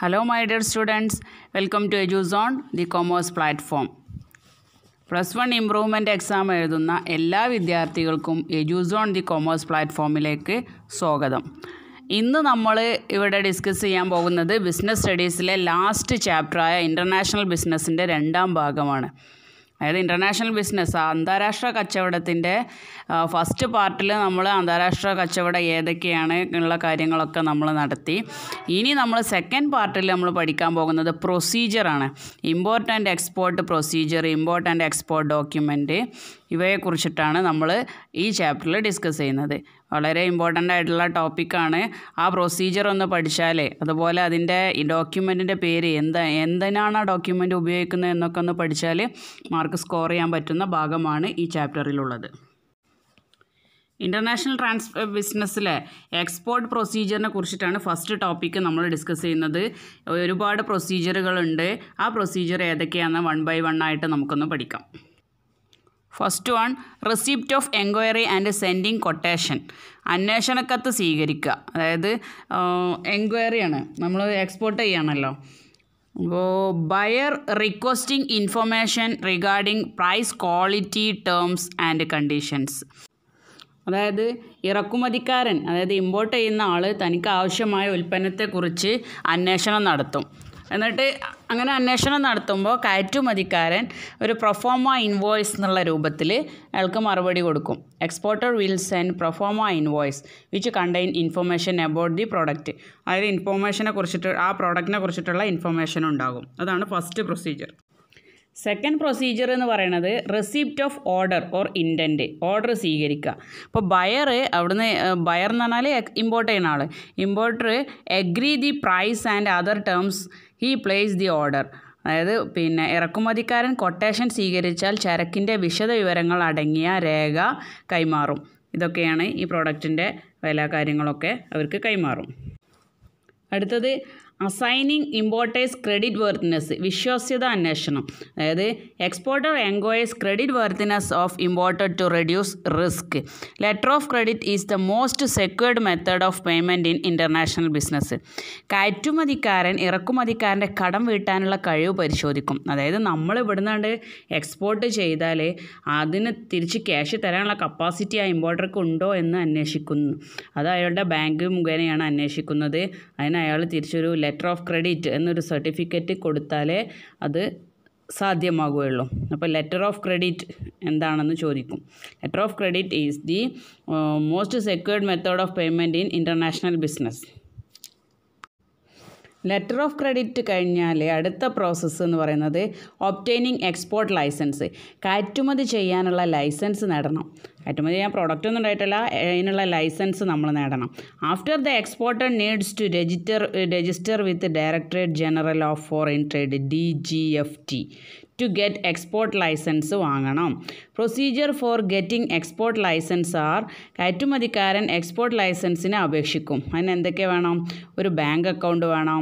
hello my dear students, welcome to Eduzone the commerce platform plus one improvement exam എഴുതുന്ന എല്ലാ വിദ്യാർത്ഥികൾക്കും Eduzone the commerce പ്ലാറ്റ്ഫോമിലേക്ക് സ്വാഗതം ഇന്ന് നമ്മൾ ഇവിടെ ഡിസ്കസ് ചെയ്യാൻ പോകുന്നത് ബിസിനസ് സ്റ്റഡീസിലെ ലാസ്റ്റ് ചാപ്റ്ററായ ഇൻ്റർനാഷണൽ ബിസിനസ്സിൻ്റെ രണ്ടാം ഭാഗമാണ് അതായത് ഇൻ്റർനാഷണൽ ബിസിനസ് അന്താരാഷ്ട്ര കച്ചവടത്തിൻ്റെ ഫസ്റ്റ് പാർട്ടിൽ നമ്മൾ അന്താരാഷ്ട്ര കച്ചവടം ഏതൊക്കെയാണ് ഉള്ള കാര്യങ്ങളൊക്കെ നമ്മൾ നടത്തി ഇനി നമ്മൾ സെക്കൻഡ് പാർട്ടിൽ നമ്മൾ പഠിക്കാൻ പോകുന്നത് പ്രൊസീജിയറാണ് important export procedure important export document ഇവയെക്കുറിച്ചിട്ടാണ് നമ്മൾ ഈ ചാപ്റ്ററിൽ ഡിസ്കസ് ചെയ്യുന്നത് വളരെ ഇമ്പോർട്ടൻ്റ് ആയിട്ടുള്ള ടോപ്പിക്കാണ് ആ പ്രൊസീജിയർ ഒന്ന് പഠിച്ചാലേ അതുപോലെ അതിൻ്റെ ഡോക്യുമെൻറ്റിൻ്റെ പേര് എന്താ എന്തിനാണ് ആ ഡോക്യുമെൻ്റ് ഉപയോഗിക്കുന്നത് എന്നൊക്കെ ഒന്ന് പഠിച്ചാൽ മാർക്ക് സ്കോർ ചെയ്യാൻ പറ്റുന്ന ഭാഗമാണ് ഈ ചാപ്റ്ററിലുള്ളത് ഇൻ്റർനാഷണൽ ട്രാൻസ് ബിസിനസ്സിലെ എക്സ്പോർട്ട് പ്രൊസീജിയറിനെ കുറിച്ചിട്ടാണ് ഫസ്റ്റ് ടോപ്പിക്ക് നമ്മൾ ഡിസ്കസ് ചെയ്യുന്നത് ഒരുപാട് പ്രൊസീജിയറുകളുണ്ട് ആ പ്രൊസീജിയർ ഏതൊക്കെയാണെന്ന് വൺ ബൈ വൺ ആയിട്ട് നമുക്കൊന്ന് പഠിക്കാം first one receipt of enquiry and sending quotation കത്ത് സ്വീകരിക്കുക അതായത് എൻക്വയറിയാണ് നമ്മൾ എക്സ്പോർട്ട് ചെയ്യണമല്ലോ അപ്പോൾ buyer requesting information regarding price quality terms and conditions അതായത് ഇറക്കുമതിക്കാരൻ അതായത് ഇമ്പോർട്ട് ചെയ്യുന്ന ആൾ തനിക്ക് ആവശ്യമായ ഉൽപ്പന്നത്തെക്കുറിച്ച് അന്വേഷണം നടത്തും എന്നിട്ട് അങ്ങനെ അന്വേഷണം നടത്തുമ്പോൾ കയറ്റുമതിക്കാരൻ ഒരു പ്രൊഫോമ ഇൻവോയ്സ് എന്നുള്ള രൂപത്തിൽ അയാൾക്ക് മറുപടി കൊടുക്കും exporter will send proforma invoice which contain information about the product അതായത് ഇൻഫോർമേഷനെ കുറിച്ചിട്ട് ആ പ്രോഡക്റ്റിനെ കുറിച്ചിട്ടുള്ള ഇൻഫർമേഷൻ ഉണ്ടാകും അതാണ് ഫസ്റ്റ് പ്രൊസീജിയർ സെക്കൻഡ് പ്രൊസീജിയർ എന്ന് പറയുന്നത് receipt of order or indent order സ്വീകരിക്കുക അപ്പോൾ ബയർ അവിടുന്ന് ബയർ എന്ന് പറഞ്ഞാൽ ഇമ്പോർട്ട് ചെയ്യുന്ന ആൾ importer agree the price and other terms he place the order അതായത് പിന്നെ ഇറക്കുമതിക്കാരൻ കൊട്ടേഷൻ സ്വീകരിച്ചാൽ ചരക്കിൻ്റെ വിശദ വിവരങ്ങൾ അടങ്ങിയ രേഖ കൈമാറും ഇതൊക്കെയാണ് ഈ പ്രോഡക്റ്റിൻ്റെ വില കാര്യങ്ങളൊക്കെ അവർക്ക് കൈമാറും അടുത്തത് അസൈനിങ് ഇമ്പോർട്ടേഴ്സ് ക്രെഡിറ്റ് വർത്തിനെസ് വിശ്വാസ്യത അന്വേഷണം അതായത് exporter enquires credit worthiness of imported to reduce risk letter of credit is the most secured method of payment in international business കയറ്റുമതിക്കാരൻ ഇറക്കുമതിക്കാരൻ്റെ കടം വീട്ടാനുള്ള കഴിവ് പരിശോധിക്കും അതായത് നമ്മൾ ഇവിടുന്നാണ്ട് എക്സ്പോർട്ട് ചെയ്താൽ അതിന് തിരിച്ച് ക്യാഷ് തരാനുള്ള കപ്പാസിറ്റി ആ ഇമ്പോർട്ടർക്ക് ഉണ്ടോ എന്ന് അന്വേഷിക്കുന്നു അത് അയാളുടെ ബാങ്ക് മുഖേനയാണ് അന്വേഷിക്കുന്നത് അതിന് അയാൾ തിരിച്ചൊരു ലെറ്റർ ഓഫ് ക്രെഡിറ്റ് എന്നൊരു സർട്ടിഫിക്കറ്റ് കൊടുത്താലേ അത് സാധ്യമാകുകയുള്ളൂ അപ്പോൾ ലെറ്റർ ഓഫ് ക്രെഡിറ്റ് എന്താണെന്ന് ചോദിക്കും letter of credit is the most secured method of payment in international business letter of credit കഴിഞ്ഞാൽ അടുത്ത പ്രോസസ്സ് എന്ന് പറയുന്നത് ഒപ്റ്റൈനിങ് എക്സ്പോർട്ട് ലൈസൻസ് കയറ്റുമതി ചെയ്യാനുള്ള ലൈസൻസ് നേടണം കയറ്റുമതി ചെയ്യാൻ പ്രോഡക്റ്റ് ഒന്നും ഉണ്ടായിട്ടില്ല അതിനുള്ള ലൈസൻസ് നമ്മൾ നേടണം after the exporter needs to register register with directorate general of foreign trade D G F T to get export licence വാങ്ങണം procedure for getting export licence are കയറ്റുമതിക്കാരൻ എക്സ്പോർട്ട് ലൈസൻസിന് അപേക്ഷിക്കും അതിന് എന്തൊക്കെ വേണം ഒരു ബാങ്ക് അക്കൗണ്ട് വേണം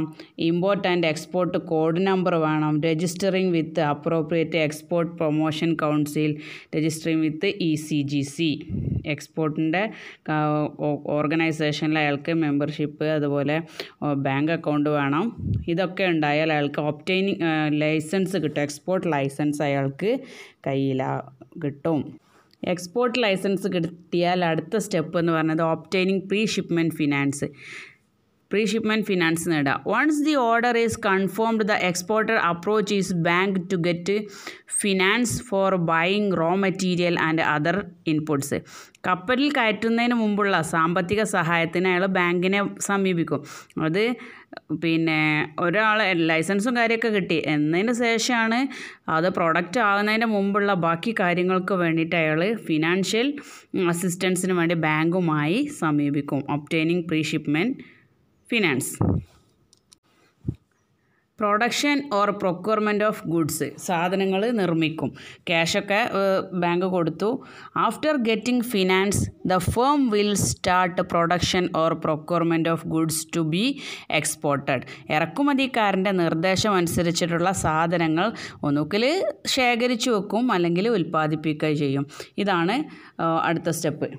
import and export code number വേണം registering with appropriate export promotion council registering with E C G C എക്സ്പോർട്ടിൻ്റെ ഓർഗനൈസേഷനിൽ അയാൾക്ക് മെമ്പർഷിപ്പ് അതുപോലെ ബാങ്ക് അക്കൗണ്ട് വേണം ഇതൊക്കെ ഉണ്ടായാൽ അയാൾക്ക് ഒപ്റ്റൈനിങ് ലൈസൻസ് കിട്ടും എക്സ്പോർട്ട് ലൈസൻസ് അയാൾക്ക് കയ്യിൽ കിട്ടും എക്സ്പോർട്ട് ലൈസൻസ് കിട്ടിയാൽ അടുത്ത സ്റ്റെപ്പ് എന്ന് പറയുന്നത് obtaining pre shipment finance pre shipment finance നേടാം once the order is confirmed the exporter approach is bank to get finance for buying raw material and other inputs കപ്പലിൽ കയറ്റുന്നതിന് മുമ്പുള്ള സാമ്പത്തിക സഹായത്തിന് അയാൾ ബാങ്കിനെ സമീപിക്കും അത് പിന്നെ ഒരാൾ ലൈസൻസും കാര്യമൊക്കെ കിട്ടി എന്നതിന് ശേഷമാണ് അത് പ്രൊഡക്റ്റ് ആകുന്നതിന് മുമ്പുള്ള ബാക്കി കാര്യങ്ങൾക്ക് വേണ്ടിയിട്ട് അയാൾ ഫിനാൻഷ്യൽ അസിസ്റ്റൻസിന് വേണ്ടി ബാങ്കുമായി സമീപിക്കും obtaining pre shipment finance production or procurement of goods സാധനങ്ങൾ നിർമ്മിക്കും ക്യാഷൊക്കെ ബാങ്ക് കൊടുത്തു after getting finance the firm will start production or procurement of goods to be exported ഇറക്കുമതിക്കാരൻ്റെ നിർദ്ദേശം അനുസരിച്ചിട്ടുള്ള സാധനങ്ങൾ ഒന്നുകിൽ ശേഖരിച്ചു വെക്കും അല്ലെങ്കിൽ ഉൽപ്പാദിപ്പിക്കുകയും ചെയ്യും ഇതാണ് അടുത്ത സ്റ്റെപ്പ്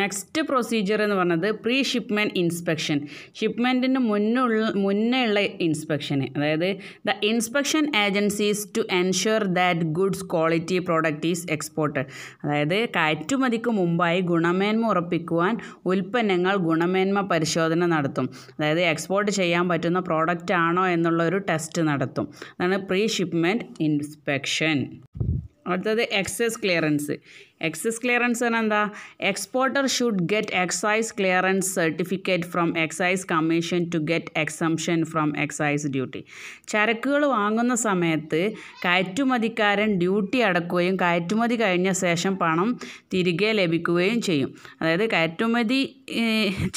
നെക്സ്റ്റ് പ്രൊസീജിയർ എന്ന് പറഞ്ഞത് പ്രീ ഷിപ്മെൻറ്റ് ഇൻസ്പെക്ഷൻ ഷിപ്മെൻറ്റിന് മുന്നുള്ള മുന്നേ ഉള്ള ഇൻസ്പെക്ഷന് അതായത് the inspection agencies to ensure that goods quality product is exported അതായത് കയറ്റുമതിക്ക് മുമ്പായി ഗുണമേന്മ ഉറപ്പിക്കുവാൻ ഉൽപ്പന്നങ്ങൾ ഗുണമേന്മ പരിശോധന നടത്തും അതായത് എക്സ്പോർട്ട് ചെയ്യാൻ പറ്റുന്ന പ്രോഡക്റ്റ് ആണോ എന്നുള്ള ഒരു ടെസ്റ്റ് നടത്തും അതാണ് പ്രീ ഷിപ്മെൻറ്റ് ഇൻസ്പെക്ഷൻ അടുത്തത് എക്സസ് ക്ലിയറൻസ് എക്സസ് ക്ലിയറൻസ് എന്താ exporter should get excise clearance certificate from excise commission to get exemption from excise duty ചരക്കുകൾ വാങ്ങുന്ന സമയത്ത് കയറ്റുമതിക്കാരൻ ഡ്യൂട്ടി അടക്കുകയും കയറ്റുമതി കഴിഞ്ഞ ശേഷം പണം തിരികെ ലഭിക്കുകയും ചെയ്യും അതായത് കയറ്റുമതി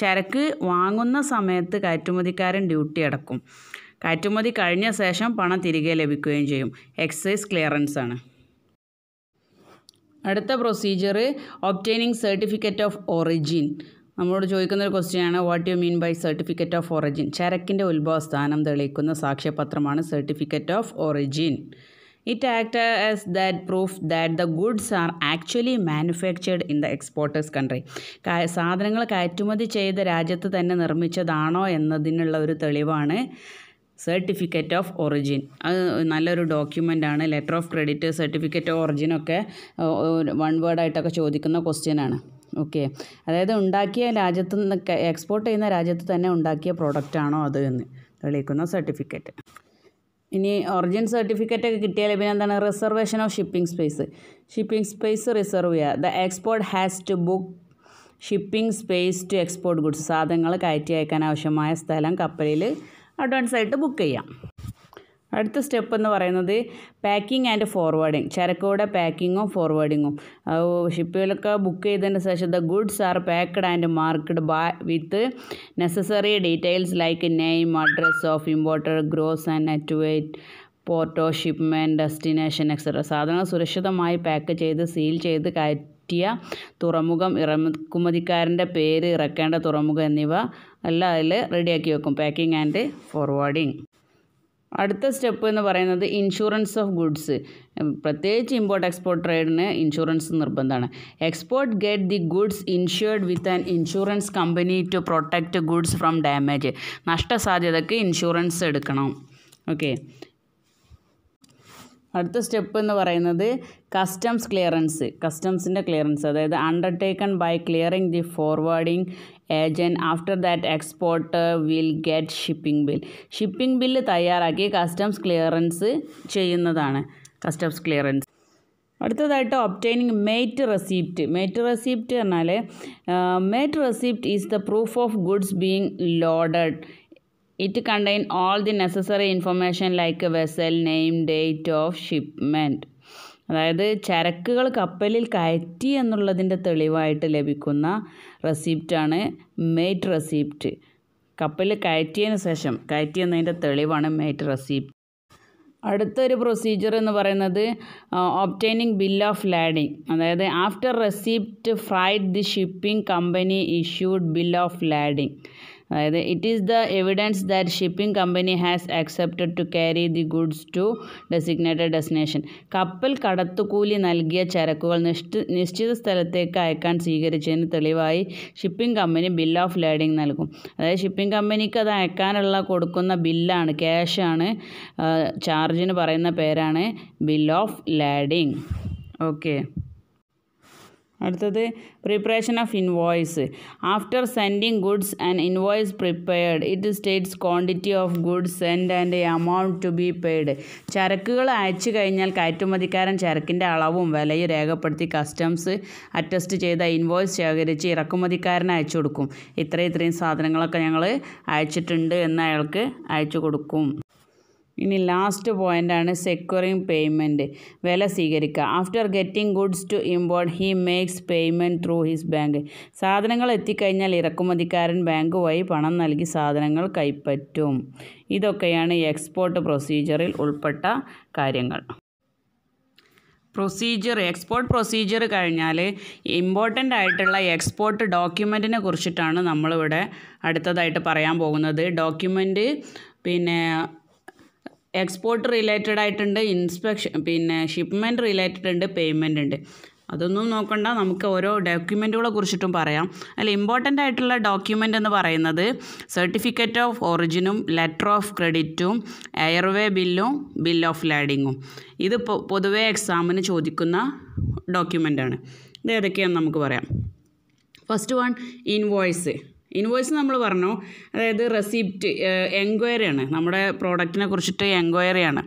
ചരക്ക് വാങ്ങുന്ന സമയത്ത് കയറ്റുമതിക്കാരൻ ഡ്യൂട്ടി അടക്കും കയറ്റുമതി കഴിഞ്ഞ ശേഷം പണം തിരികെ ലഭിക്കുകയും ചെയ്യും എക്സൈസ് ക്ലിയറൻസ് ആണ് അടുത്ത procedure obtaining certificate of origin നമ്മളോട് ചോദിക്കുന്ന ഒരു ക്വസ്റ്റ്യൻ ആണ് what you mean by certificate of origin ചരക്കിൻ്റെ ഉത്ഭവസ്ഥാനം തെളിയിക്കുന്ന സാക്ഷ്യപത്രമാണ് certificate of origin it act as that proof that the goods are actually manufactured in the exporter's country സാധനങ്ങൾ കയറ്റുമതി ചെയ്ത രാജ്യത്ത് തന്നെ നിർമ്മിച്ചതാണോ എന്നതിനുള്ള ഒരു തെളിവാണ് സർട്ടിഫിക്കറ്റ് ഓഫ് ഒറിജിൻ അത് നല്ലൊരു ആണ് letter of credit certificate of ഒറിജിനൊക്കെ വൺ വേർഡായിട്ടൊക്കെ ചോദിക്കുന്ന ആണ് ഓക്കെ അതായത് ഉണ്ടാക്കിയ രാജ്യത്ത് നിന്ന് എക്സ്പോർട്ട് ചെയ്യുന്ന രാജ്യത്ത് തന്നെ ഉണ്ടാക്കിയ ആണോ അത് എന്ന് തെളിയിക്കുന്ന സർട്ടിഫിക്കറ്റ് ഇനി ഒറിജിൻ സർട്ടിഫിക്കറ്റ് ഒക്കെ കിട്ടിയാൽ പിന്നെ എന്താണ് reservation of shipping space shipping space reserve ചെയ്യുക the export has to book shipping space to export goods സാധനങ്ങൾ കയറ്റി അയക്കാൻ ആവശ്യമായ സ്ഥലം കപ്പലിൽ അഡ്വാൻസ് ആയിട്ട് ബുക്ക് ചെയ്യാം അടുത്ത സ്റ്റെപ്പ് എന്ന് പറയുന്നത് പാക്കിംഗ് ആൻഡ് ഫോർവേഡിങ് ചരക്കുകളുടെ പാക്കിങ്ങും ഫോർവേഡിങ്ങും ഷിപ്പുകളൊക്കെ ബുക്ക് ചെയ്തതിന് ശേഷം the goods are packed and marked by with necessary details like name address of importer gross and net port of shipment destination etcetera സാധനങ്ങൾ സുരക്ഷിതമായി പാക്ക് ചെയ്ത് സീൽ ചെയ്ത് കയറ്റിയ തുറമുഖം ഇറക്കുമതിക്കാരൻ്റെ പേര് ഇറക്കേണ്ട തുറമുഖം എന്നിവ എല്ലാം അതിൽ റെഡിയാക്കി വെക്കും പാക്കിംഗ് ആൻഡ് ഫോർവേഡിങ് അടുത്ത സ്റ്റെപ്പ് എന്ന് പറയുന്നത് ഇൻഷുറൻസ് ഓഫ് ഗുഡ്സ് പ്രത്യേകിച്ച് ഇമ്പോർട്ട് എക്സ്പോർട്ട് ട്രേഡിന് ഇൻഷുറൻസ് നിർബന്ധമാണ് export get the goods insured with an insurance company to protect goods from damage നഷ്ടസാധ്യതയ്ക്ക് ഇൻഷുറൻസ് എടുക്കണം ഓക്കെ അടുത്ത സ്റ്റെപ്പ് എന്ന് പറയുന്നത് കസ്റ്റംസ് ക്ലിയറൻസ് കസ്റ്റംസിൻ്റെ ക്ലിയറൻസ് അതായത് undertaken by clearing the forwarding agent after that export will get shipping bill shipping bill തയ്യാറാക്കി customs clearance ചെയ്യുന്നതാണ് customs clearance അടുത്തതായിട്ട് obtaining mate receipt mate receipt എന്നാൽ mate receipt is the proof of goods being loaded it contain all the necessary information like vessel name date of shipment അതായത് ചരക്കുകൾ കപ്പലിൽ കയറ്റി എന്നുള്ളതിൻ്റെ തെളിവായിട്ട് ലഭിക്കുന്ന റെസിപ്റ്റാണ് മേറ്റ് റെസിപ്റ്റ് കപ്പലിൽ കയറ്റിയതിന് ശേഷം കയറ്റി എന്നതിൻ്റെ തെളിവാണ് മേറ്റ് റെസിപ്റ്റ് അടുത്തൊരു പ്രൊസീജിയർ എന്ന് പറയുന്നത് ഒപ്റ്റൈനിങ് ബിൽ ഓഫ് ലാഡിങ് അതായത് after receipt freight the shipping company issued bill of lading അതായത് it is the evidence that shipping company has accepted to carry the goods to designated destination കപ്പൽ കടത്തുകൂലി നൽകിയ ചരക്കുകൾ നിശ്ചി നിശ്ചിത സ്ഥലത്തേക്ക് അയക്കാൻ സ്വീകരിച്ചതിന് തെളിവായി shipping company bill of lading നൽകും അതായത് ഷിപ്പിംഗ് കമ്പനിക്ക് അത് അയക്കാനുള്ള കൊടുക്കുന്ന ബില്ലാണ് ക്യാഷാണ് ചാർജിന് പറയുന്ന പേരാണ് ബിൽ ഓഫ് ലാഡിങ് ഓക്കെ അടുത്തത് preparation of invoice after sending goods and invoice prepared it states quantity of goods send and amount to be paid ചരക്കുകൾ അയച്ചു കഴിഞ്ഞാൽ കയറ്റുമതിക്കാരൻ ചരക്കിൻ്റെ അളവും വിലയും രേഖപ്പെടുത്തി കസ്റ്റംസ് അറ്റസ്റ്റ് ചെയ്ത ഇൻവോയ്സ് ശേഖരിച്ച് ഇറക്കുമതിക്കാരന് അയച്ചു കൊടുക്കും ഇത്രയും ഇത്രയും സാധനങ്ങളൊക്കെ ഞങ്ങൾ അയച്ചിട്ടുണ്ട് എന്ന് അയാൾക്ക് അയച്ചു കൊടുക്കും ഇനി ലാസ്റ്റ് പോയിൻ്റാണ് സെക്യൂറിങ് പേയ്മെൻറ്റ് വില സ്വീകരിക്കുക after getting goods to import he makes payment through his bank സാധനങ്ങൾ എത്തിക്കഴിഞ്ഞാൽ ഇറക്കുമതിക്കാരൻ ബാങ്ക് വഴി പണം നൽകി സാധനങ്ങൾ കൈപ്പറ്റും ഇതൊക്കെയാണ് എക്സ്പോർട്ട് പ്രൊസീജിയറിൽ ഉൾപ്പെട്ട കാര്യങ്ങൾ പ്രൊസീജിയർ എക്സ്പോർട്ട് പ്രൊസീജിയർ കഴിഞ്ഞാൽ ഇമ്പോർട്ടൻ്റ് ആയിട്ടുള്ള എക്സ്പോർട്ട് ഡോക്യുമെൻറ്റിനെ കുറിച്ചിട്ടാണ് നമ്മളിവിടെ അടുത്തതായിട്ട് പറയാൻ പോകുന്നത് ഡോക്യുമെൻറ്റ് പിന്നെ എക്സ്പോർട്ട് റിലേറ്റഡ് ആയിട്ടുണ്ട് ഇൻസ്പെക്ഷൻ പിന്നെ ഷിപ്മെൻറ്റ് റിലേറ്റഡ് ഉണ്ട് പേയ്മെൻ്റ് ഉണ്ട് അതൊന്നും നോക്കണ്ട നമുക്ക് ഓരോ ഡോക്യുമെൻറ്റുകളെ കുറിച്ചിട്ടും പറയാം അതിൽ ഇമ്പോർട്ടൻ്റ് ആയിട്ടുള്ള ഡോക്യുമെൻ്റ് എന്ന് പറയുന്നത് സർട്ടിഫിക്കറ്റ് ഓഫ് ഒറിജിനും ലെറ്റർ ഓഫ് ക്രെഡിറ്റും എയർവേ ബില്ലും ബിൽ ഓഫ് ലാഡിങ്ങും ഇത് പൊതുവേ എക്സാമിന് ചോദിക്കുന്ന ഡോക്യുമെൻ്റാണ് ഇത് ഏതൊക്കെയാണെന്ന് നമുക്ക് പറയാം ഫസ്റ്റ് വൺ ഇൻവോയ്സ് ഇൻവോയ്സ് നമ്മൾ പറഞ്ഞു അതായത് റെസിപ്റ്റ് എൻക്വയറിയാണ് നമ്മുടെ പ്രോഡക്റ്റിനെ കുറിച്ചിട്ട് എൻക്വയറിയാണ്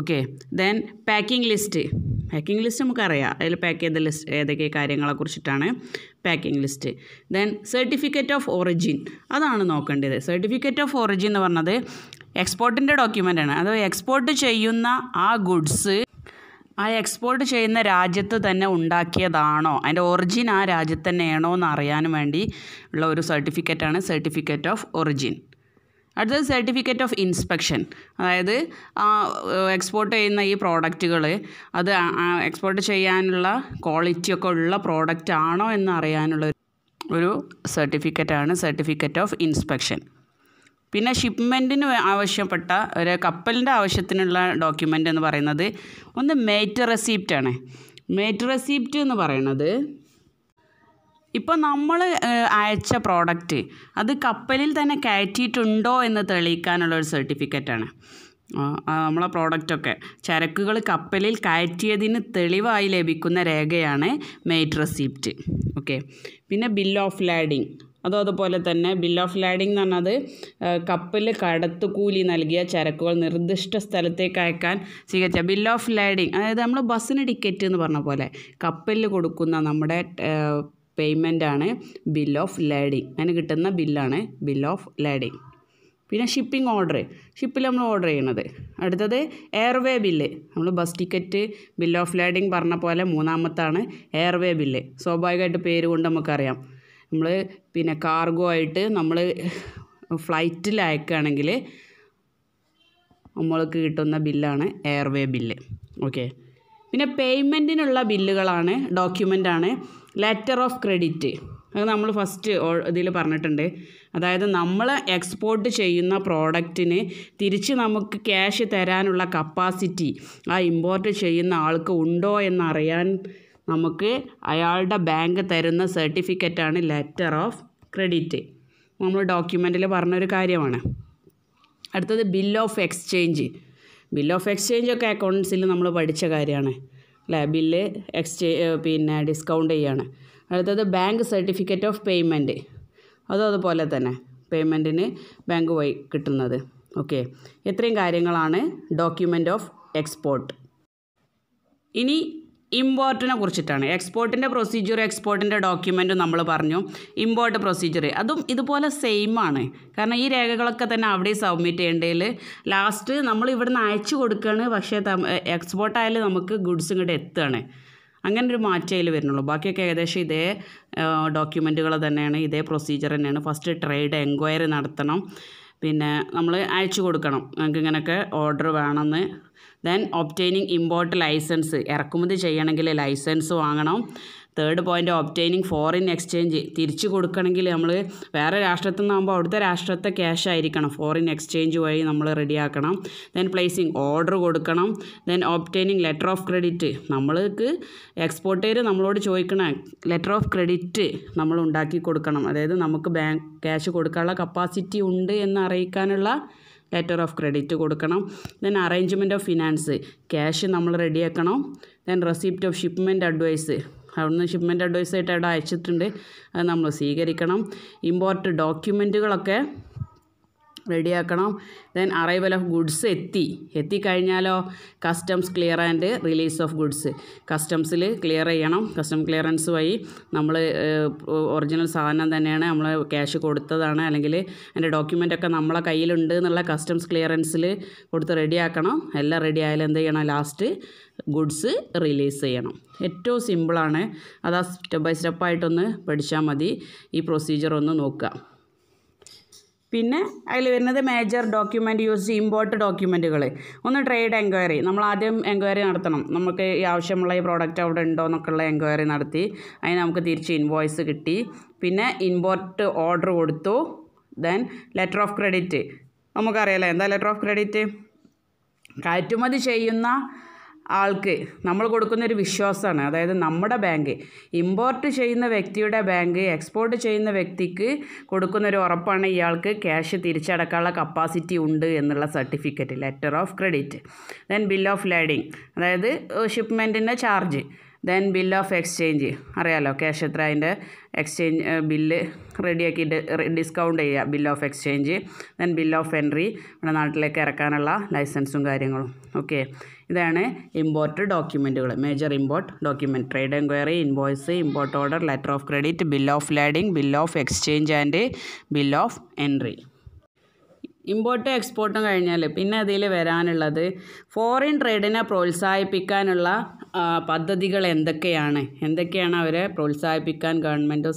okay then packing list packing list നമുക്കറിയാം അതിൽ പാക്ക് ചെയ്ത ലിസ്റ്റ് ഏതൊക്കെ കാര്യങ്ങളെ കുറിച്ചിട്ടാണ് packing list then certificate of origin അതാണ് നോക്കേണ്ടത് സർട്ടിഫിക്കറ്റ് ഓഫ് ഒറിജിൻ എന്ന് പറഞ്ഞത് എക്സ്പോർട്ടിൻ്റെ ഡോക്യുമെൻ്റ് ആണ് അത് എക്സ്പോർട്ട് ചെയ്യുന്ന ആ ഗുഡ്സ് ആ എക്സ്പോർട്ട് ചെയ്യുന്ന രാജ്യത്ത് തന്നെ ഉണ്ടാക്കിയതാണോ അതിൻ്റെ ഒറിജിൻ ആ രാജ്യത്ത് തന്നെയാണോ എന്ന് അറിയാൻ വേണ്ടി ഉള്ള ഒരു സർട്ടിഫിക്കറ്റാണ് സർട്ടിഫിക്കറ്റ് ഓഫ് ഒറിജിൻ അടുത്തത് സർട്ടിഫിക്കറ്റ് ഓഫ് ഇൻസ്പെക്ഷൻ അതായത് എക്സ്പോർട്ട് ചെയ്യുന്ന ഈ പ്രോഡക്റ്റുകൾ അത് എക്സ്പോർട്ട് ചെയ്യാനുള്ള ക്വാളിറ്റിയൊക്കെ ഉള്ള പ്രോഡക്റ്റ് ആണോ എന്ന് അറിയാനുള്ള ഒരു സർട്ടിഫിക്കറ്റാണ് സർട്ടിഫിക്കറ്റ് ഓഫ് ഇൻസ്പെക്ഷൻ പിന്നെ ഷിപ്മെൻറ്റിന് ആവശ്യപ്പെട്ട ഒരു കപ്പലിൻ്റെ ആവശ്യത്തിനുള്ള ഡോക്യുമെൻ്റ് എന്ന് പറയുന്നത് ഒന്ന് മേറ്റ് റെസീപ്റ്റ് ആണ് മേറ്റ് റെസീപ്റ്റ് എന്ന് പറയുന്നത് ഇപ്പോൾ നമ്മൾ അയച്ച പ്രോഡക്റ്റ് അത് കപ്പലിൽ തന്നെ കയറ്റിയിട്ടുണ്ടോ എന്ന് തെളിയിക്കാനുള്ള ഒരു സർട്ടിഫിക്കറ്റാണ് നമ്മളെ പ്രോഡക്റ്റൊക്കെ ചരക്കുകൾ കപ്പലിൽ കയറ്റിയതിന് തെളിവായി ലഭിക്കുന്ന രേഖയാണ് മേറ്റ് റെസീപ്റ്റ് ഓക്കെ പിന്നെ ബിൽ ഓഫ് ലാഡിംഗ് അതോ അതുപോലെ തന്നെ ബിൽ ഓഫ് ലാഡിംഗ് എന്ന് പറഞ്ഞത് കപ്പൽ കടത്തുകൂലി നൽകിയ ചരക്കുകൾ നിർദ്ദിഷ്ട സ്ഥലത്തേക്ക് അയക്കാൻ സ്വീകരിച്ച ബിൽ ഓഫ് ലാഡിംഗ് അതായത് നമ്മൾ ബസ്സിന് ടിക്കറ്റ് എന്ന് പറഞ്ഞ പോലെ കപ്പലിൽ കൊടുക്കുന്ന നമ്മുടെ പേയ്മെൻറ്റാണ് ബിൽ ഓഫ് ലാഡിംഗ് അതിന് കിട്ടുന്ന ബില്ലാണ് ബിൽ ഓഫ് ലാഡിംഗ് പിന്നെ ഷിപ്പിംഗ് ഓർഡർ ഷിപ്പിൽ നമ്മൾ ഓർഡർ ചെയ്യണത് അടുത്തത് എയർവേ ബില്ല് നമ്മൾ bus ticket bill of lading പറഞ്ഞ പോലെ മൂന്നാമത്താണ് എയർവേ ബില്ല് സ്വാഭാവികമായിട്ട് പേര് കൊണ്ട് നമുക്കറിയാം നമ്മൾ പിന്നെ കാർഗോ ആയിട്ട് നമ്മൾ ഫ്ലൈറ്റിൽ അയക്കുകയാണെങ്കിൽ നമ്മൾക്ക് കിട്ടുന്ന ബില്ലാണ് എയർവേ ബില്ല് ഓക്കെ പിന്നെ പേയ്മെൻറ്റിനുള്ള ബില്ലുകളാണ് ഡോക്യുമെൻ്റാണ് ലെറ്റർ ഓഫ് ക്രെഡിറ്റ് അത് നമ്മൾ ഫസ്റ്റ് ഇതിൽ പറഞ്ഞിട്ടുണ്ട് അതായത് നമ്മൾ എക്സ്പോർട്ട് ചെയ്യുന്ന പ്രോഡക്റ്റിന് തിരിച്ച് നമുക്ക് ക്യാഷ് തരാനുള്ള കപ്പാസിറ്റി ആ ഇമ്പോർട്ട് ചെയ്യുന്ന ആൾക്ക് ഉണ്ടോ എന്നറിയാൻ നമുക്ക് അയാളുടെ ബാങ്ക് തരുന്ന സർട്ടിഫിക്കറ്റാണ് ലെറ്റർ ഓഫ് ക്രെഡിറ്റ് നമ്മൾ ഡോക്യുമെൻറ്റിൽ പറഞ്ഞൊരു കാര്യമാണ് അടുത്തത് bill of exchange bill of exchange ഒക്കെ അക്കൗണ്ട്സിൽ നമ്മൾ പഠിച്ച കാര്യമാണ് അല്ലേ ബില്ല് എക്സ്ചേ പിന്നെ ഡിസ്കൗണ്ട് ചെയ്യാണ് അടുത്തത് ബാങ്ക് സർട്ടിഫിക്കറ്റ് ഓഫ് പേയ്മെൻറ്റ് അതും അതുപോലെ തന്നെ പേയ്മെൻറ്റിന് ബാങ്ക് വഴി കിട്ടുന്നത് ഓക്കെ ഇത്രയും കാര്യങ്ങളാണ് ഡോക്യുമെൻ്റ് ഓഫ് എക്സ്പോർട്ട് ഇനി ഇമ്പോർട്ടിനെ കുറിച്ചിട്ടാണ് എക്സ്പോർട്ടിൻ്റെ പ്രൊസീജിയർ എക്സ്പോർട്ടിൻ്റെ ഡോക്യുമെൻറ്റും നമ്മൾ പറഞ്ഞു ഇമ്പോർട്ട് പ്രൊസീജിയർ അതും ഇതുപോലെ സെയിം ആണ് കാരണം ഈ രേഖകളൊക്കെ തന്നെ അവിടെ സബ്മിറ്റ് ചെയ്യേണ്ടതിൽ ലാസ്റ്റ് നമ്മൾ ഇവിടുന്ന് അയച്ചു കൊടുക്കുകയാണ് പക്ഷേ എക്സ്പോർട്ടായാലും നമുക്ക് ഗുഡ്സ് ഇങ്ങോട്ട് എത്തുകയാണ് അങ്ങനെ ഒരു മാറ്റം അതിൽ വരുന്നുള്ളൂ ബാക്കിയൊക്കെ ഏകദേശം ഇതേ ഡോക്യുമെൻറ്റുകൾ തന്നെയാണ് ഇതേ പ്രൊസീജിയർ തന്നെയാണ് ഫസ്റ്റ് ട്രേഡ് എൻക്വയറി നടത്തണം പിന്നെ നമ്മൾ അയച്ചു കൊടുക്കണം നമുക്ക് ഇങ്ങനെയൊക്കെ ഓർഡർ വേണമെന്ന് ദെൻ ഒബ്റ്റൈനിങ് ഇമ്പോർട്ട് ലൈസൻസ് ഇറക്കുമതി ചെയ്യണമെങ്കിൽ ലൈസൻസ് വാങ്ങണം third point obtaining foreign exchange തിരിച്ചു കൊടുക്കണമെങ്കിൽ നമ്മൾ വേറെ രാഷ്ട്രത്തിൽ നിന്നാകുമ്പോൾ അവിടുത്തെ രാഷ്ട്രത്തെ ക്യാഷ് ആയിരിക്കണം ഫോറിൻ എക്സ്ചേഞ്ച് വഴി നമ്മൾ റെഡിയാക്കണം ദെൻ പ്ലേസിങ് ഓർഡർ കൊടുക്കണം then obtaining letter of credit നമ്മൾക്ക് എക്സ്പോർട്ടേർ നമ്മളോട് ചോദിക്കണ ലെറ്റർ ഓഫ് ക്രെഡിറ്റ് നമ്മൾ ഉണ്ടാക്കി കൊടുക്കണം അതായത് നമുക്ക് ബാങ്ക് ക്യാഷ് കൊടുക്കാനുള്ള കപ്പാസിറ്റി ഉണ്ട് എന്ന് അറിയിക്കാനുള്ള ലെറ്റർ ഓഫ് ക്രെഡിറ്റ് കൊടുക്കണം then arrangement of finance cash നമ്മൾ റെഡിയാക്കണം then receipt of shipment advice അവിടുന്ന് ഷിപ്മെൻറ്റ് അഡ്വൈസ് ആയിട്ട് അവിടെ അയച്ചിട്ടുണ്ട് അത് നമ്മൾ സ്വീകരിക്കണം ഇമ്പോർട്ട് ഡോക്യുമെൻറ്റുകളൊക്കെ റെഡിയാക്കണം ദെൻ അറൈവൽ ഓഫ് ഗുഡ്സ് എത്തി എത്തിക്കഴിഞ്ഞാലോ customs clear and release of goods കസ്റ്റംസിൽ ക്ലിയർ ചെയ്യണം കസ്റ്റം ക്ലിയറൻസ് വഴി നമ്മൾ ഒറിജിനൽ സാധനം തന്നെയാണ് നമ്മൾ ക്യാഷ് കൊടുത്തതാണ് അല്ലെങ്കിൽ അതിൻ്റെ ഡോക്യുമെൻ്റൊക്കെ നമ്മളെ കയ്യിലുണ്ട് എന്നുള്ള കസ്റ്റംസ് ക്ലിയറൻസിൽ കൊടുത്ത് റെഡിയാക്കണം എല്ലാം റെഡി ആയാലും എന്ത് ചെയ്യണം ലാസ്റ്റ് ഗുഡ്സ് റിലീസ് ചെയ്യണം ഏറ്റവും സിമ്പിളാണ് അതാ സ്റ്റെപ്പ് ബൈ സ്റ്റെപ്പായിട്ടൊന്ന് പഠിച്ചാൽ മതി ഈ പ്രൊസീജിയർ ഒന്ന് നോക്കുക പിന്നെ അതിൽ വരുന്നത് മേജർ ഡോക്യുമെൻ്റ് യൂസ് ഇമ്പോർട്ട് ഡോക്യുമെൻറ്റുകൾ ഒന്ന് ട്രേഡ് എൻക്വയറി നമ്മൾ ആദ്യം എൻക്വയറി നടത്തണം നമുക്ക് ഈ ആവശ്യമുള്ള ഈ പ്രോഡക്റ്റ് അവിടെ ഉണ്ടോ എന്നൊക്കെയുള്ള എൻക്വയറി നടത്തി അതിന് നമുക്ക് തിരിച്ച് ഇൻവോയ്സ് കിട്ടി പിന്നെ ഇമ്പോർട്ട് ഓർഡർ കൊടുത്തു ദെൻ ലെറ്റർ ഓഫ് ക്രെഡിറ്റ് നമുക്കറിയാലോ എന്താ ലെറ്റർ ഓഫ് ക്രെഡിറ്റ് കയറ്റുമതി ചെയ്യുന്ന ആൾക്ക് നമ്മൾ കൊടുക്കുന്നൊരു വിശ്വാസമാണ് അതായത് നമ്മുടെ ബാങ്ക് ഇമ്പോർട്ട് ചെയ്യുന്ന വ്യക്തിയുടെ ബാങ്ക് എക്സ്പോർട്ട് ചെയ്യുന്ന വ്യക്തിക്ക് കൊടുക്കുന്നൊരു ഉറപ്പാണ് ഇയാൾക്ക് ക്യാഷ് തിരിച്ചടക്കാനുള്ള കപ്പാസിറ്റി ഉണ്ട് എന്നുള്ള certificate letter of credit then bill of lading അതായത് ഷിപ്മെൻറ്റിൻ്റെ charge then bill of exchange അറിയാമല്ലോ ക്യാഷ് എത്ര അതിൻ്റെ എക്സ്ചേഞ്ച് ബില്ല് റെഡിയാക്കിയിട്ട് ഡിസ്കൗണ്ട് ചെയ്യുക bill of exchange then bill of entry നമ്മുടെ നാട്ടിലേക്ക് ഇറക്കാനുള്ള ലൈസൻസും കാര്യങ്ങളും ഓക്കെ ഇതാണ് ഇമ്പോർട്ട് ഡോക്യുമെൻറ്റുകൾ major import document trade enquiry invoice import order letter of credit bill of lading bill of exchange and bill of entry ഇമ്പോർട്ടും എക്സ്പോർട്ടും കഴിഞ്ഞാൽ പിന്നെ അതിൽ വരാനുള്ളത് ഫോറിൻ ട്രേഡിനെ പ്രോത്സാഹിപ്പിക്കാനുള്ള പദ്ധതികൾ എന്തൊക്കെയാണ് എന്തൊക്കെയാണ് അവരെ പ്രോത്സാഹിപ്പിക്കാൻ ഗവൺമെൻറ്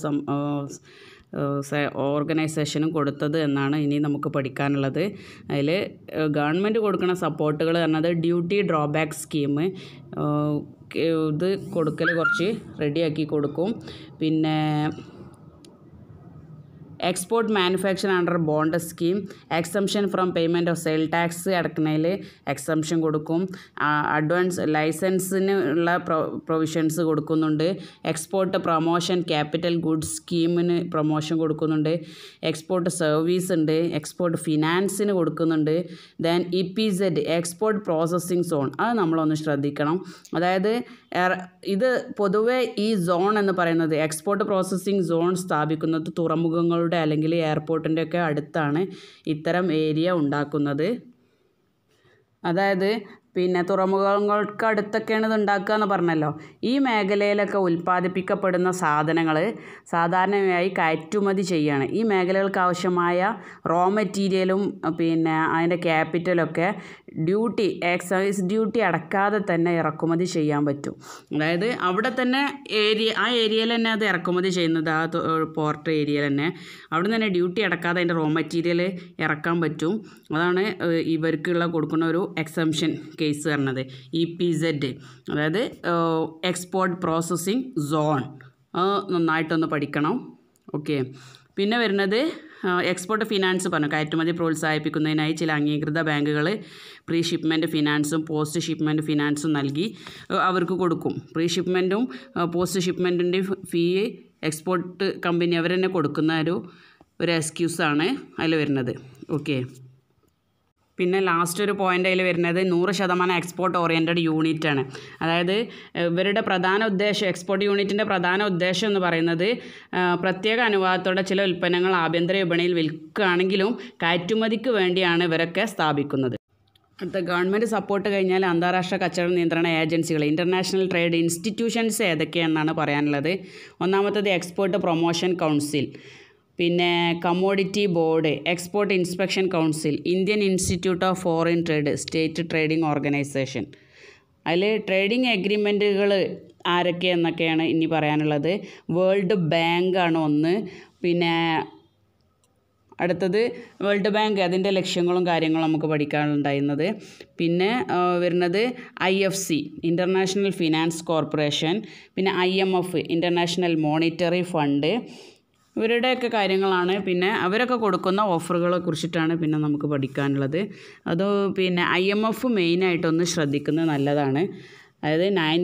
ഓർഗനൈസേഷനും കൊടുത്തത് എന്നാണ് ഇനി നമുക്ക് പഠിക്കാനുള്ളത് അതിൽ ഗവൺമെൻറ് കൊടുക്കുന്ന സപ്പോർട്ടുകൾ പറഞ്ഞത് ഡ്യൂട്ടി ഡ്രോബാക്ക് സ്കീം ഇത് കൊടുക്കൽ കുറച്ച് റെഡിയാക്കി കൊടുക്കും പിന്നെ export manufacture under bond scheme exemption from payment of sale tax അടക്കുന്നതിൽ എക്സംഷൻ കൊടുക്കും അഡ്വാൻസ് ലൈസൻസിന് ഉള്ള പ്രൊവിഷൻസ് കൊടുക്കുന്നുണ്ട് എക്സ്പോർട്ട് പ്രൊമോഷൻ ക്യാപിറ്റൽ ഗുഡ്സ് സ്കീമിന് പ്രൊമോഷൻ കൊടുക്കുന്നുണ്ട് എക്സ്പോർട്ട് സർവീസ് ഉണ്ട് എക്സ്പോർട്ട് ഫിനാൻസിന് കൊടുക്കുന്നുണ്ട് then E P Z export processing zone അത് നമ്മളൊന്ന് ശ്രദ്ധിക്കണം അതായത് ഇത് പൊതുവേ ഈ സോൺ എന്ന് പറയുന്നത് എക്സ്പോർട്ട് പ്രോസസ്സിംഗ് സോൺ സ്ഥാപിക്കുന്നത് തുറമുഖങ്ങളുടെ അല്ലെങ്കിൽ എയർപോർട്ടിൻ്റെ ഒക്കെ അടുത്താണ് ഇത്തരം ഏരിയ ഉണ്ടാക്കുന്നത് അതായത് പിന്നെ തുറമുഖങ്ങൾക്ക് അടുത്തൊക്കെയാണ് ഇത് ഉണ്ടാക്കുക എന്ന് പറഞ്ഞല്ലോ ഈ മേഖലയിലൊക്കെ ഉൽപ്പാദിപ്പിക്കപ്പെടുന്ന സാധനങ്ങൾ സാധാരണയായി കയറ്റുമതി ചെയ്യുകയാണ് ഈ മേഖലകൾക്ക് ആവശ്യമായ റോ മെറ്റീരിയലും പിന്നെ അതിൻ്റെ ക്യാപിറ്റലൊക്കെ ഡ്യൂട്ടി എക്സൈസ് ഡ്യൂട്ടി അടക്കാതെ തന്നെ ഇറക്കുമതി ചെയ്യാൻ പറ്റും അതായത് അവിടെ തന്നെ ഏരിയ ആ ഏരിയയിൽ തന്നെ അത് ഇറക്കുമതി ചെയ്യുന്നത് ആ പോർട്ട് ഏരിയയിൽ തന്നെ അവിടെ തന്നെ ഡ്യൂട്ടി അടക്കാതെ അതിൻ്റെ റോ മെറ്റീരിയൽ ഇറക്കാൻ പറ്റും അതാണ് ഇവർക്കുള്ള കൊടുക്കുന്ന ഒരു എക്സംഷൻ കേസ് കേസ് പറഞ്ഞത് ഇ പി സെഡ് അതായത് എക്സ്പോർട്ട് പ്രോസസ്സിംഗ് സോൺ നന്നായിട്ടൊന്ന് പഠിക്കണം ഓക്കെ പിന്നെ വരുന്നത് എക്സ്പോർട്ട് ഫിനാൻസ് പറഞ്ഞു കയറ്റുമതി പ്രോത്സാഹിപ്പിക്കുന്നതിനായി ചില അംഗീകൃത ബാങ്കുകൾ പ്രീ ഷിപ്മെൻറ്റ് ഫിനാൻസും പോസ്റ്റ് ഷിപ്മെൻറ്റ് ഫിനാൻസും നൽകി അവർക്ക് കൊടുക്കും പ്രീ ഷിപ്മെൻറ്റും പോസ്റ്റ് ഷിപ്മെൻറ്റിൻ്റെ ഫീ എക്സ്പോർട്ട് കമ്പനി അവർ തന്നെ കൊടുക്കുന്ന ഒരു ഒരു എക്സ്ക്യൂസാണ് അതിൽ വരുന്നത് ഓക്കെ പിന്നെ ലാസ്റ്റ് ഒരു പോയിൻ്റ് അതിൽ വരുന്നത് നൂറ് ശതമാനം എക്സ്പോർട്ട് ഓറിയൻറ്റഡ് യൂണിറ്റ് ആണ് അതായത് ഇവരുടെ പ്രധാന ഉദ്ദേശം എക്സ്പോർട്ട് യൂണിറ്റിൻ്റെ പ്രധാന ഉദ്ദേശം എന്ന് പറയുന്നത് പ്രത്യേക അനുവാദത്തോടെ ചില ഉൽപ്പന്നങ്ങൾ ആഭ്യന്തര വിപണിയിൽ വിൽക്കുകയാണെങ്കിലും കയറ്റുമതിക്ക് വേണ്ടിയാണ് ഇവരൊക്കെ സ്ഥാപിക്കുന്നത് അടുത്ത ഗവൺമെൻറ് സപ്പോർട്ട് കഴിഞ്ഞാൽ അന്താരാഷ്ട്ര കച്ചവട നിയന്ത്രണ ഏജൻസികൾ ഇൻ്റർനാഷണൽ ട്രേഡ് ഇൻസ്റ്റിറ്റ്യൂഷൻസ് ഏതൊക്കെയാണെന്നാണ് പറയാനുള്ളത് ഒന്നാമത്തത് എക്സ്പോർട്ട് പ്രൊമോഷൻ കൗൺസിൽ പിന്നെ commodity board export inspection council Indian institute of foreign trade state trading organisation അതിൽ ട്രേഡിംഗ് എഗ്രിമെൻറ്റുകൾ ആരൊക്കെ എന്നൊക്കെയാണ് ഇനി പറയാനുള്ളത് വേൾഡ് ബാങ്കാണ് ഒന്ന് പിന്നെ അടുത്തത് വേൾഡ് ബാങ്ക് അതിൻ്റെ ലക്ഷ്യങ്ങളും കാര്യങ്ങളും നമുക്ക് പഠിക്കാനുണ്ടായിരുന്നത് പിന്നെ വരുന്നത് I F C international finance corporation പിന്നെ I M F international monetary fund ഇവരുടെയൊക്കെ കാര്യങ്ങളാണ് പിന്നെ അവരൊക്കെ കൊടുക്കുന്ന ഓഫറുകളെ കുറിച്ചിട്ടാണ് പിന്നെ നമുക്ക് പഠിക്കാനുള്ളത് അത് പിന്നെ ഐ എം എഫ് മെയിനായിട്ടൊന്ന് ശ്രദ്ധിക്കുന്നത് നല്ലതാണ് അതായത് നയൻ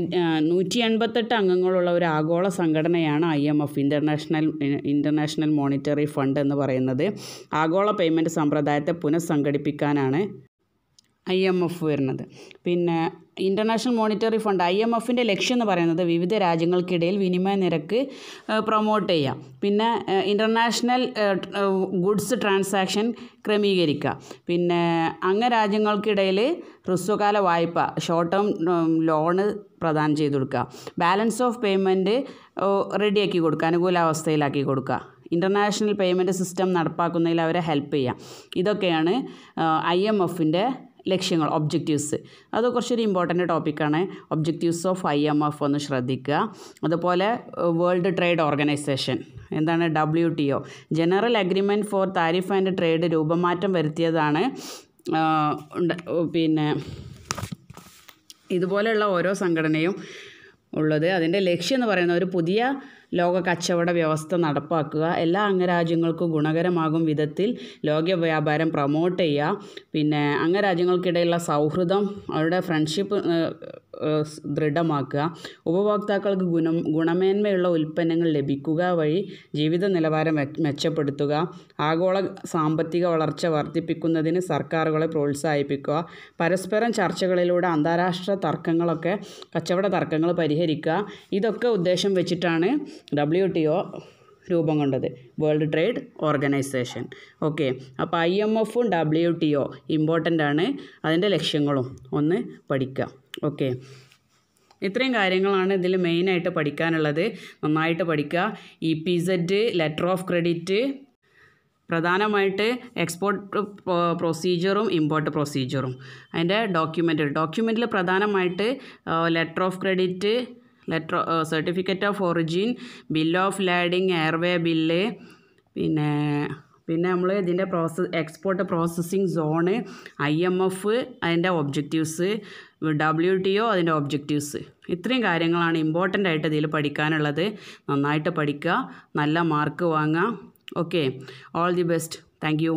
നൂറ്റി എൺപത്തെട്ട് അംഗങ്ങളുള്ള ഒരു ആഗോള സംഘടനയാണ് I M F international international monetary fund എന്ന് പറയുന്നത് ആഗോള പേയ്മെൻറ്റ് സമ്പ്രദായത്തെ പുനഃസംഘടിപ്പിക്കാനാണ് ഐ എം എഫ് വരുന്നത് പിന്നെ international monetary fund I M എഫിൻ്റെ ലക്ഷ്യം എന്ന് പറയുന്നത് വിവിധ രാജ്യങ്ങൾക്കിടയിൽ വിനിമയ നിരക്ക് പ്രൊമോട്ട് ചെയ്യാം പിന്നെ ഇൻ്റർനാഷണൽ ഗുഡ്സ് ട്രാൻസാക്ഷൻ ക്രമീകരിക്കുക പിന്നെ അംഗരാജ്യങ്ങൾക്കിടയിൽ ഹ്രസ്വകാല വായ്പ ഷോർട്ട് ടേം ലോണ് പ്രദാനം ചെയ്തു കൊടുക്കുക ബാലൻസ് ഓഫ് പേയ്മെൻറ്റ് റെഡിയാക്കി കൊടുക്കുക അനുകൂലാവസ്ഥയിലാക്കി കൊടുക്കുക ഇൻ്റർനാഷണൽ പേയ്മെൻറ്റ് സിസ്റ്റം നടപ്പാക്കുന്നതിൽ അവരെ ഹെൽപ്പ് ചെയ്യുക ഇതൊക്കെയാണ് ഐ എം എഫിൻ്റെ ലക്ഷ്യങ്ങൾ ഒബ്ജക്റ്റീവ്സ് അത് കുറച്ചൊരു ഇമ്പോർട്ടൻ്റ് ടോപ്പിക്കാണ് objectives of I M F ഒന്ന് ശ്രദ്ധിക്കുക അതുപോലെ വേൾഡ് ട്രേഡ് ഓർഗനൈസേഷൻ എന്താണ് W T O general agreement for tariff and trade രൂപമാറ്റം വരുത്തിയതാണ് പിന്നെ ഇതുപോലെയുള്ള ഓരോ സംഘടനയും ഉള്ളത് അതിൻ്റെ ലക്ഷ്യം എന്ന് പറയുന്നത് ഒരു പുതിയ ലോക കച്ചവട വ്യവസ്ഥ നടപ്പാക്കുക എല്ലാ അംഗരാജ്യങ്ങൾക്കും ഗുണകരമാകും വിധത്തിൽ ലോക വ്യാപാരം പ്രൊമോട്ട് ചെയ്യുക പിന്നെ അംഗരാജ്യങ്ങൾക്കിടയിലുള്ള സൗഹൃദം അവരുടെ ഫ്രണ്ട്ഷിപ്പ് ദൃഢമാക്കുക ഉപഭോക്താക്കൾക്ക് ഗുണം ഗുണമേന്മയുള്ള ഉൽപ്പന്നങ്ങൾ ലഭിക്കുക വഴി ജീവിത നിലവാരം മെച്ചപ്പെടുത്തുക ആഗോള സാമ്പത്തിക വളർച്ച വർദ്ധിപ്പിക്കുന്നതിന് സർക്കാരുകളെ പ്രോത്സാഹിപ്പിക്കുക പരസ്പരം ചർച്ചകളിലൂടെ അന്താരാഷ്ട്ര തർക്കങ്ങളൊക്കെ കച്ചവട തർക്കങ്ങൾ പരിഹരിക്കുക ഇതൊക്കെ ഉദ്ദേശം വെച്ചിട്ടാണ് ഡബ്ല്യു ടി ഒ രൂപം കൊണ്ടത് വേൾഡ് ട്രേഡ് ഓർഗനൈസേഷൻ ഓക്കെ അപ്പോൾ ഐ എം എഫും ഡബ്ല്യു ടി ഒ ഇമ്പോർട്ടൻ്റ് ആണ് അതിൻ്റെ ലക്ഷ്യങ്ങളും ഒന്ന് പഠിക്കുക ഓക്കെ ഇത്രയും കാര്യങ്ങളാണ് ഇതിൽ മെയിനായിട്ട് പഠിക്കാനുള്ളത് നന്നായിട്ട് പഠിക്കുക E P Z letter of credit പ്രധാനമായിട്ട് എക്സ്പോർട്ട് പ്രൊസീജിയറും ഇമ്പോർട്ട് പ്രൊസീജിയറും അതിൻ്റെ ഡോക്യുമെൻ്റ് ഡോക്യുമെൻറ്റിൽ പ്രധാനമായിട്ട് letter of credit letter certificate of origin bill of lading airway bill പിന്നെ പിന്നെ നമ്മൾ ഇതിൻ്റെ process export processing zone I M F അതിൻ്റെ ഒബ്ജക്റ്റീവ്സ് ഡബ്ല്യു ടി ഒ അതിൻ്റെ ഒബ്ജക്റ്റീവ്സ് ഇത്രയും കാര്യങ്ങളാണ് ഇമ്പോർട്ടൻ്റ് ആയിട്ട് ഇതിൽ പഠിക്കാനുള്ളത് നന്നായിട്ട് പഠിക്കുക നല്ല മാർക്ക് വാങ്ങുക okay all the best thank